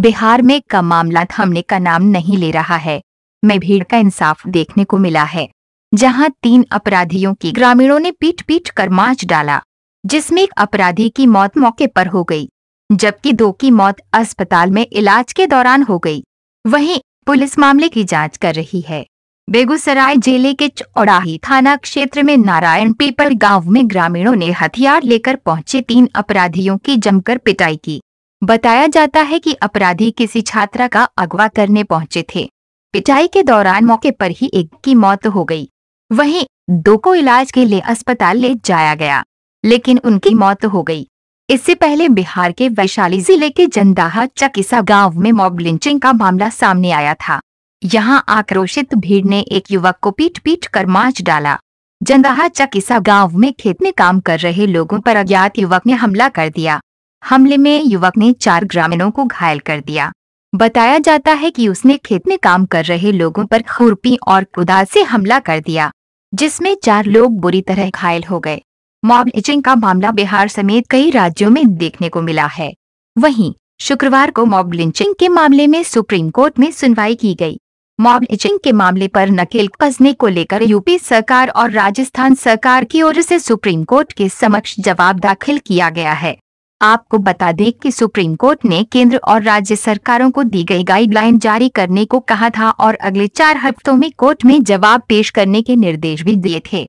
बिहार में का मामला थमने का नाम नहीं ले रहा है में भीड़ का इंसाफ देखने को मिला है जहां तीन अपराधियों की ग्रामीणों ने पीट पीट कर मार्च डाला जिसमें एक अपराधी की मौत मौके पर हो गई जबकि दो की मौत अस्पताल में इलाज के दौरान हो गई वहीं पुलिस मामले की जांच कर रही है बेगूसराय जिले के चौड़ाही थाना क्षेत्र में नारायण पेपर गांव में ग्रामीणों ने हथियार लेकर पहुंचे तीन अपराधियों की जमकर पिटाई की बताया जाता है कि अपराधी किसी छात्रा का अगवा करने पहुंचे थे पिटाई के दौरान मौके पर ही एक की मौत हो गई वहीं दो को इलाज के लिए अस्पताल ले जाया गया लेकिन उनकी मौत हो गई इससे पहले बिहार के वैशाली जिले के जंदाहा चकिसा गांव में मॉब लिंचिंग का मामला सामने आया था यहां आक्रोशित भीड़ ने एक युवक को पीट पीट कर मार डाला जंदाहा चकिसा गांव में खेत में काम कर रहे लोगों पर अज्ञात युवक ने हमला कर दिया हमले में युवक ने चार ग्रामीणों को घायल कर दिया बताया जाता है कि उसने खेत में काम कर रहे लोगों पर खुरपी और कुदाल से हमला कर दिया जिसमें चार लोग बुरी तरह घायल हो गए मॉब लिंचिंग का मामला बिहार समेत कई राज्यों में देखने को मिला है वहीं शुक्रवार को मॉब लिंचिंग के मामले में सुप्रीम कोर्ट में सुनवाई की गई मॉब लिंचिंग के मामले पर नकेल कसने को लेकर यूपी सरकार और राजस्थान सरकार की ओर से सुप्रीम कोर्ट के समक्ष जवाब दाखिल किया गया है आपको बता दें कि सुप्रीम कोर्ट ने केंद्र और राज्य सरकारों को दी गई गाइडलाइन जारी करने को कहा था और अगले चार हफ्तों में कोर्ट में जवाब पेश करने के निर्देश भी दिए थे